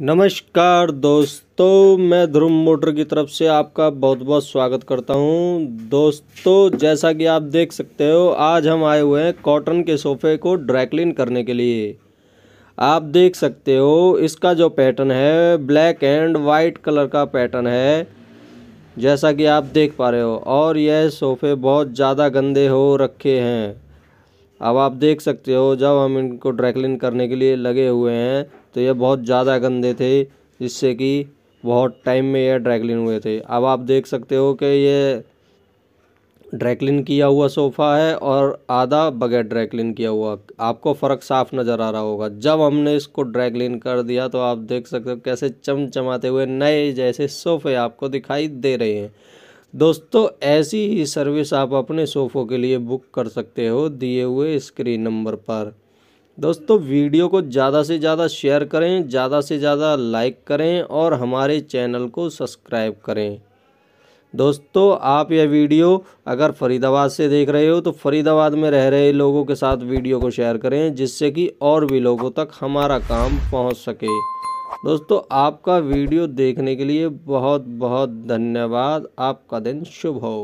नमस्कार दोस्तों मैं ध्रुव मोटर की तरफ से आपका बहुत बहुत स्वागत करता हूं दोस्तों जैसा कि आप देख सकते हो आज हम आए हुए हैं कॉटन के सोफ़े को ड्रैकलिन करने के लिए आप देख सकते हो इसका जो पैटर्न है ब्लैक एंड वाइट कलर का पैटर्न है जैसा कि आप देख पा रहे हो और यह सोफ़े बहुत ज़्यादा गंदे हो रखे हैं अब आप देख सकते हो जब हम इनको ड्रैकलिन करने के लिए लगे हुए हैं तो ये बहुत ज़्यादा गंदे थे जिससे कि बहुत टाइम में ये ड्रैकलिन हुए थे अब आप देख सकते हो कि ये ड्रैकलिन किया हुआ सोफ़ा है और आधा बगैर ड्रैकलिन किया हुआ आपको फ़र्क साफ नज़र आ रहा होगा जब हमने इसको ड्राई कर दिया तो आप देख सकते हो कैसे चमचमाते हुए नए जैसे सोफ़े आपको दिखाई दे रहे हैं दोस्तों ऐसी ही सर्विस आप अपने सोफ़ों के लिए बुक कर सकते हो दिए हुए स्क्रीन नंबर पर दोस्तों वीडियो को ज़्यादा से ज़्यादा शेयर करें ज़्यादा से ज़्यादा लाइक करें और हमारे चैनल को सब्सक्राइब करें दोस्तों आप यह वीडियो अगर फरीदाबाद से देख रहे हो तो फरीदाबाद में रह रहे लोगों के साथ वीडियो को शेयर करें जिससे कि और भी लोगों तक हमारा काम पहुंच सके दोस्तों आपका वीडियो देखने के लिए बहुत बहुत धन्यवाद आपका दिन शुभ हो